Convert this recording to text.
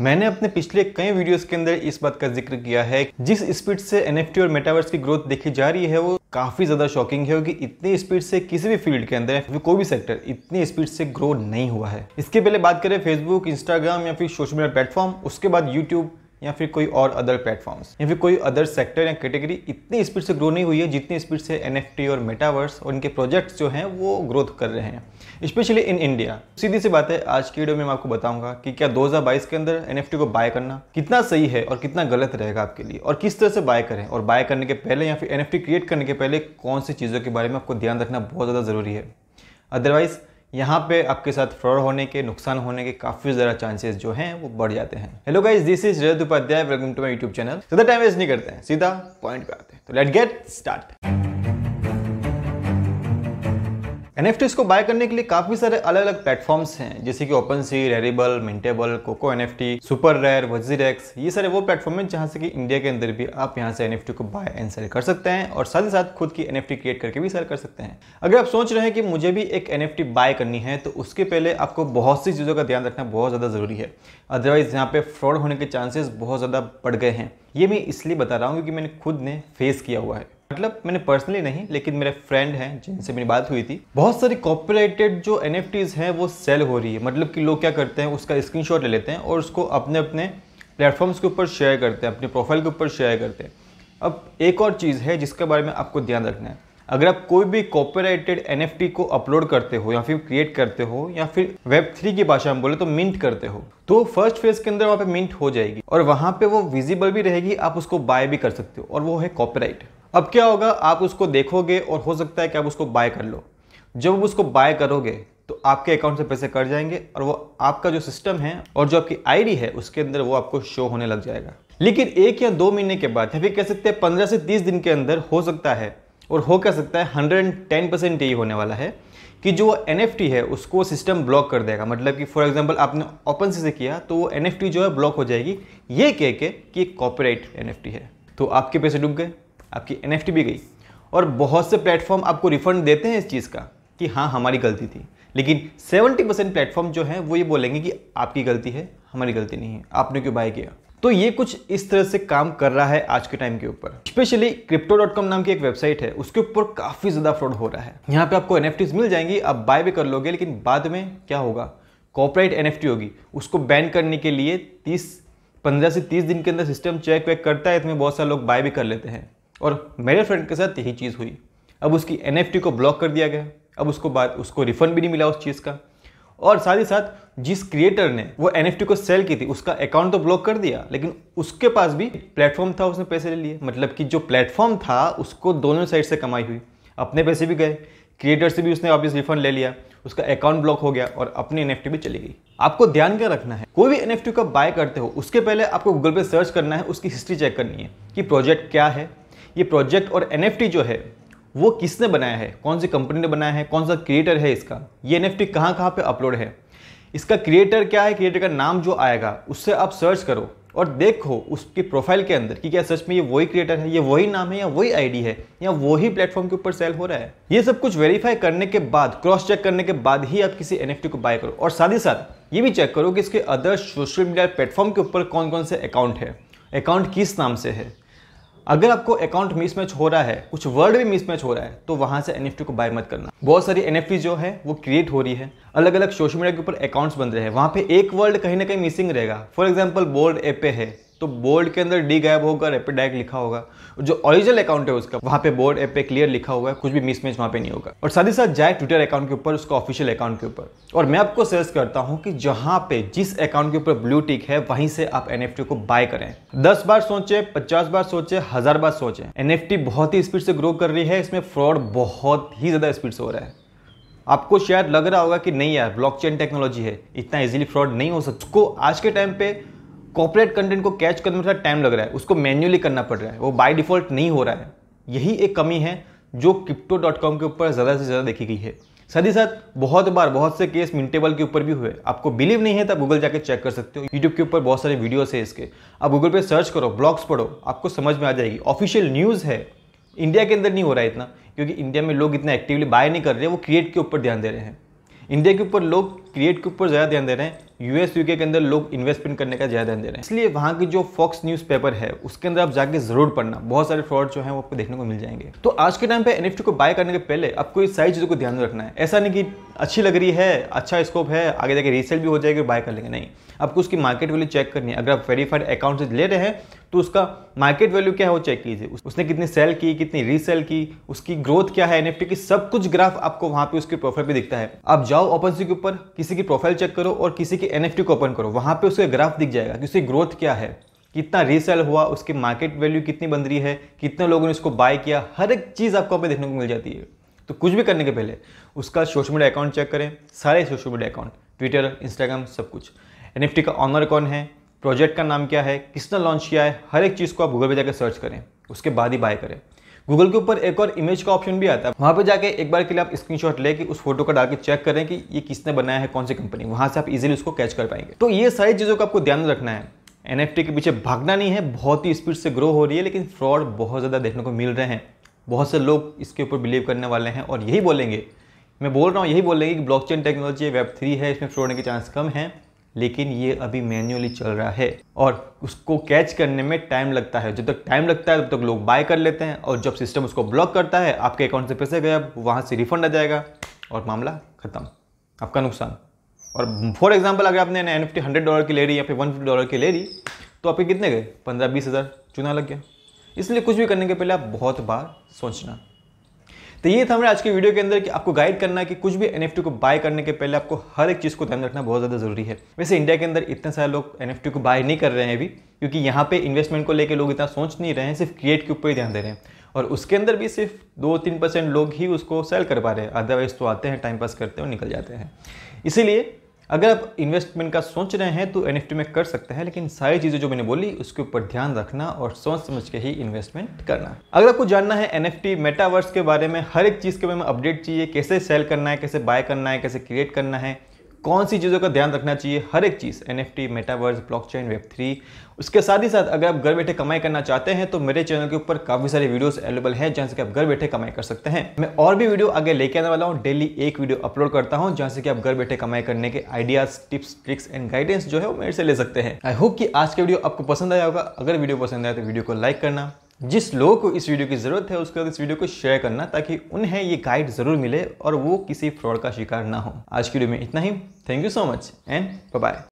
मैंने अपने पिछले कई वीडियोस के अंदर इस बात का जिक्र किया है जिस स्पीड से एन और मेटावर्स की ग्रोथ देखी जा रही है वो काफ़ी ज़्यादा शॉकिंग है कि इतनी स्पीड से किसी भी फील्ड के अंदर कोई भी सेक्टर इतनी स्पीड से ग्रो नहीं हुआ है इसके पहले बात करें फेसबुक इंस्टाग्राम या फिर सोशल मीडिया प्लेटफॉर्म उसके बाद यूट्यूब या फिर कोई और अदर प्लेटफॉर्म्स या फिर कोई अदर सेक्टर या कैटेगरी इतनी स्पीड से ग्रो नहीं हुई है जितनी स्पीड से एन और मेटावर्स और इनके प्रोजेक्ट्स जो हैं वो ग्रोथ कर रहे हैं स्पेशली इन इंडिया सीधी सी बात है आज की वीडियो में मैं आपको बताऊंगा कि क्या 2022 के अंदर एन को बाय करना कितना सही है और कितना गलत रहेगा आपके लिए और किस तरह से बाय करें और बाय करने के पहले या फिर एन क्रिएट करने के पहले कौन सी चीज़ों के बारे में आपको ध्यान रखना बहुत ज़्यादा ज़रूरी है अदरवाइज़ यहाँ पे आपके साथ फ्रॉड होने के नुकसान होने के काफ़ी ज़्यादा चांसेस जो हैं वो बढ़ जाते हैं hello guys this is Rajat Upadhyay welcome to my YouTube channel सीधा टाइम वेस्ट नहीं करते हैं सीधा पॉइंट पे आते हैं तो let get start N F को बाय करने के लिए काफी सारे अलग अलग प्लेटफॉर्म्स हैं जैसे कि ओपन सी रेरिबल मिंटेबल कोको एन सुपर रेयर एक्स ये सारे वो प्लेटफॉर्म है जहाँ से कि इंडिया के अंदर भी आप यहाँ से एन को बाय एंड सेल कर सकते हैं और साथ ही साथ खुद की एन क्रिएट करके भी सेल कर सकते हैं अगर आप सोच रहे हैं कि मुझे भी एक एन बाय करनी है तो उसके पहले आपको बहुत सी चीज़ों का ध्यान रखना बहुत ज़्यादा ज़रूरी है अदरवाइज़ यहाँ पे फ्रॉड होने के चांसेस बहुत ज़्यादा बढ़ गए हैं ये मैं इसलिए बता रहा हूँ क्योंकि मैंने खुद ने फेस किया हुआ है मतलब मैंने पर्सनली नहीं लेकिन मेरे फ्रेंड हैं जिनसे मेरी बात हुई थी बहुत सारी कॉपरेटेड जो एन हैं वो सेल हो रही है मतलब कि लोग क्या करते हैं उसका स्क्रीनशॉट ले लेते हैं और उसको अपने अपने प्लेटफॉर्म्स के ऊपर शेयर करते हैं अपने प्रोफाइल के ऊपर शेयर करते हैं अब एक और चीज़ है जिसके बारे में आपको ध्यान रखना है अगर आप कोई भी कॉपीराइटेड एन को अपलोड करते हो या फिर क्रिएट करते हो या फिर वेब थ्री की भाषा में बोले तो मिंट करते हो तो फर्स्ट फेज के अंदर वहाँ पे मिंट हो जाएगी और वहाँ पे वो विजिबल भी रहेगी आप उसको बाय भी कर सकते हो और वो है कॉपीराइट अब क्या होगा आप उसको देखोगे और हो सकता है कि आप उसको बाय कर लो जब उसको बाय करोगे तो आपके अकाउंट से पैसे कट जाएंगे और वो आपका जो सिस्टम है और जो आपकी आईडी है उसके अंदर वो आपको शो होने लग जाएगा लेकिन एक या दो महीने के बाद या फिर कह सकते हैं पंद्रह से तीस दिन के अंदर हो सकता है और हो कह सकता है हंड्रेड एंड टेन परसेंट यही होने वाला है कि जो एन है उसको सिस्टम ब्लॉक कर देगा मतलब कि फॉर एग्जाम्पल आपने ओपन से किया तो वो एन जो है ब्लॉक हो जाएगी ये कह के कि कॉपीराइट एन है तो आपके पैसे डूब गए आपकी एन भी गई और बहुत से प्लेटफॉर्म आपको रिफंड देते हैं इस चीज़ का कि हाँ हमारी गलती थी लेकिन 70 परसेंट प्लेटफॉर्म जो है वो ये बोलेंगे कि आपकी गलती है हमारी गलती नहीं है आपने क्यों बाय किया तो ये कुछ इस तरह से काम कर रहा है आज के टाइम के ऊपर स्पेशली क्रिप्टो डॉट कॉम नाम की एक वेबसाइट है उसके ऊपर काफ़ी ज़्यादा फ्रॉड हो रहा है यहाँ पे आपको एन मिल जाएंगी आप बाय भी कर लोगे लेकिन बाद में क्या होगा कॉपरेट एन होगी उसको बैन करने के लिए तीस पंद्रह से तीस दिन के अंदर सिस्टम चेक वेक करता है इसमें बहुत सारे लोग बाय भी कर लेते हैं और मेरे फ्रेंड के साथ यही चीज़ हुई अब उसकी एन को ब्लॉक कर दिया गया अब उसको बाद उसको रिफंड भी नहीं मिला उस चीज़ का और साथ ही साथ जिस क्रिएटर ने वो एन को सेल की थी उसका अकाउंट तो ब्लॉक कर दिया लेकिन उसके पास भी प्लेटफॉर्म था उसने पैसे ले लिए मतलब कि जो प्लेटफॉर्म था उसको दोनों साइड से कमाई हुई अपने पैसे भी गए क्रिएटर से भी उसने वापस रिफंड ले लिया उसका अकाउंट ब्लॉक हो गया और अपनी एन भी चली गई आपको ध्यान क्या रखना है कोई भी एन का बाय करते हो उसके पहले आपको गूगल पे सर्च करना है उसकी हिस्ट्री चेक करनी है कि प्रोजेक्ट क्या है ये प्रोजेक्ट और एन जो है वो किसने बनाया है कौन सी कंपनी ने बनाया है कौन सा क्रिएटर है इसका ये एन एफ टी कहाँ कहाँ अपलोड है इसका क्रिएटर क्या है क्रिएटर का नाम जो आएगा उससे आप सर्च करो और देखो उसकी प्रोफाइल के अंदर कि क्या सच में ये वही क्रिएटर है ये वही नाम है या वही आईडी है या वही प्लेटफॉर्म के ऊपर सेल हो रहा है ये सब कुछ वेरीफाई करने के बाद क्रॉस चेक करने के बाद ही आप किसी एन को बाय करो और साथ ही साथ ये भी चेक करो कि इसके अदर सोशल मीडिया प्लेटफॉर्म के ऊपर कौन कौन से अकाउंट है अकाउंट किस नाम से है अगर आपको अकाउंट मिसमैच हो रहा है कुछ वर्ड भी मिसमैच हो रहा है तो वहां से एन को बाय मत करना बहुत सारी एन जो है वो क्रिएट हो रही है अलग अलग सोशल मीडिया के ऊपर अकाउंट्स बन रहे हैं वहाँ पे एक वर्ड कहीं ना कहीं मिसिंग रहेगा फॉर एग्जाम्पल बोल्ड एपे है तो बोर्ड के अंदर डी गायब होगा एप पे डायरेक्ट लिखा होगा जो ओरिजिनल अकाउंट है उसका वहाँ पे बोर्ड एपे क्लियर लिखा होगा कुछ भी मिसमैच वहाँ पे नहीं होगा और साथ ही साथ जाए ट्विटर अकाउंट के ऊपर उसका ऑफिशियल अकाउंट के ऊपर और मैं आपको सजेस्ट करता हूँ कि जहाँ पे जिस अकाउंट के ऊपर ब्लू टिक है वहीं से आप एन को बाय करें दस बार सोचे पचास बार सोचे हजार बार सोचे एन बहुत ही स्पीड से ग्रो कर रही है इसमें फ्रॉड बहुत ही ज़्यादा स्पीड से हो रहा है आपको शायद लग रहा होगा कि नहीं यार ब्लॉकचेन टेक्नोलॉजी है इतना इजीली फ्रॉड नहीं हो सकता को आज के टाइम पे कॉपरेट कंटेंट को कैच करने में थोड़ा टाइम लग रहा है उसको मैन्युअली करना पड़ रहा है वो बाय डिफॉल्ट नहीं हो रहा है यही एक कमी है जो क्रिप्टो डॉट कॉम के ऊपर ज़्यादा से ज़्यादा देखी गई है साथ ही साथ बहुत बार बहुत से केस मिनटेबल के ऊपर भी हुए आपको बिलीव नहीं है तो आप गूगल जाकर चेक कर सकते हो यूट्यूब के ऊपर बहुत सारे वीडियोस है इसके आप गूगल पे सर्च करो ब्लॉग्स पढ़ो आपको समझ में आ जाएगी ऑफिशियल न्यूज़ है इंडिया के अंदर नहीं हो रहा है इतना क्योंकि इंडिया में लोग इतना एक्टिवली बाय नहीं कर रहे वो क्रिएट के ऊपर ध्यान दे रहे हैं इंडिया के ऊपर लोग क्रिएट के ऊपर ज़्यादा ध्यान दे रहे हैं यूएस यूके के अंदर लोग इन्वेस्टमेंट करने का ज़्यादा ध्यान दे रहे हैं इसलिए वहां की जो फॉक्स न्यूज़ पेपर है उसके अंदर आप जाके जरूर पढ़ना बहुत सारे फ्रॉड जो है वो आपको देखने को मिल जाएंगे तो आज के टाइम पे एनएफटी को बाय करने के पहले आपको इस सारी चीज़ों को ध्यान रखना है ऐसा नहीं कि अच्छी लग रही है अच्छा स्कोप है आगे जाके रीसेल भी हो जाएगी बाय कर लेंगे नहीं आपको उसकी मार्केट वैल्यू चेक करनी है अगर आप वेरीफाइड अकाउंट से ले रहे हैं तो उसका मार्केट वैल्यू क्या है वो चेक कीजिए उसने कितनी सेल की कितनी रीसेल की उसकी ग्रोथ क्या है एनएफटी की सब कुछ ग्राफ आपको वहां पे उसके प्रोफाइल पे दिखता है आप जाओ ओपन के ऊपर कि किसी की प्रोफाइल चेक करो और किसी की एन को ओपन करो वहाँ पर उसका ग्राफ दिख जाएगा कि उसकी ग्रोथ क्या है कितना रीसेल हुआ उसकी मार्केट वैल्यू कितनी बन रही है कितने लोगों ने उसको बाय किया हर एक चीज़ आपको पे देखने को मिल जाती है तो कुछ भी करने के पहले उसका सोशल मीडिया अकाउंट चेक करें सारे social media account Twitter Instagram सब कुछ एन का ऑनर कौन है प्रोजेक्ट का नाम क्या है किसने लॉन्च किया है हर एक चीज़ को आप गूगल पर जाकर सर्च करें उसके बाद ही बाय करें गूगल के ऊपर एक और इमेज का ऑप्शन भी आता है वहाँ पर जाके एक बार के लिए आप स्क्रीनशॉट लेके उस फोटो का डाल के चेक करें कि ये किसने बनाया है कौन सी कंपनी वहाँ से आप इजिली उसको कैच कर पाएंगे तो ये सारी चीज़ों का आपको ध्यान रखना है एन के पीछे भागना नहीं है बहुत ही स्पीड से ग्रो हो रही है लेकिन फ्रॉड बहुत ज़्यादा देखने को मिल रहे हैं बहुत से लोग इसके ऊपर बिलीव करने वाले हैं और यही बोलेंगे मैं बोल रहा हूँ यही बोलेंगे कि ब्लॉकचेन टेक्नोलॉजी वेब थ्री है इसमें फ्रॉड होने के चांस कम हैं लेकिन ये अभी मैन्युअली चल रहा है और उसको कैच करने में टाइम लगता है जब तक टाइम लगता है तब तक लोग बाय कर लेते हैं और जब सिस्टम उसको ब्लॉक करता है आपके अकाउंट से पैसे गए वहाँ से रिफंड आ जाएगा और मामला ख़त्म आपका नुकसान और फॉर एग्जाम्पल अगर आपने एन एफ हंड्रेड डॉलर की ले रही या फिर वन फिफ्टी डॉलर की ले रही तो आपके कितने गए पंद्रह बीस हज़ार चुना लग गया इसलिए कुछ भी करने के पहले आप बहुत बार सोचना तो ये था हमारे आज के वीडियो के अंदर कि आपको गाइड करना कि कुछ भी एन को बाय करने के पहले आपको हर एक चीज़ को ध्यान रखना बहुत ज़्यादा ज़रूरी है वैसे इंडिया के अंदर इतने सारे लोग एन को बाय नहीं कर रहे हैं अभी क्योंकि यहाँ पे इन्वेस्टमेंट को लेकर लोग इतना सोच नहीं रहे हैं सिर्फ क्रिएट के ऊपर ही ध्यान दे रहे हैं और उसके अंदर भी सिर्फ दो तीन परसेंट लोग ही उसको सेल कर पा रहे हैं अदरवाइज़ तो आते हैं टाइम पास करते हैं और निकल जाते हैं इसीलिए अगर आप इन्वेस्टमेंट का सोच रहे हैं तो एन में कर सकते हैं लेकिन सारी चीज़ें जो मैंने बोली उसके ऊपर ध्यान रखना और सोच समझ के ही इन्वेस्टमेंट करना अगर आपको जानना है एन मेटावर्स के बारे में हर एक चीज़ के बारे में अपडेट चाहिए कैसे सेल करना है कैसे बाय करना है कैसे क्रिएट करना है कौन सी चीज़ों का ध्यान रखना चाहिए हर एक चीज़ N F T metaverse blockchain web three उसके साथ ही साथ अगर आप घर बैठे कमाई करना चाहते हैं तो मेरे चैनल के ऊपर काफ़ी सारे वीडियोस अवेलेबल हैं जहाँ से कि आप घर बैठे कमाई कर सकते हैं मैं और भी वीडियो आगे लेके आने वाला हूँ डेली एक वीडियो अपलोड करता हूँ जहाँ से कि आप घर बैठे कमाई करने के ideas tips tricks and guidance जो है वो मेरे से ले सकते हैं आई होप कि आज का वीडियो आपको पसंद आया होगा अगर वीडियो पसंद आया तो वीडियो को लाइक करना जिस लोगों को इस वीडियो की ज़रूरत है उसके बाद इस वीडियो को शेयर करना ताकि उन्हें ये गाइड ज़रूर मिले और वो किसी फ्रॉड का शिकार ना हो आज की वीडियो में इतना ही thank you so much and bye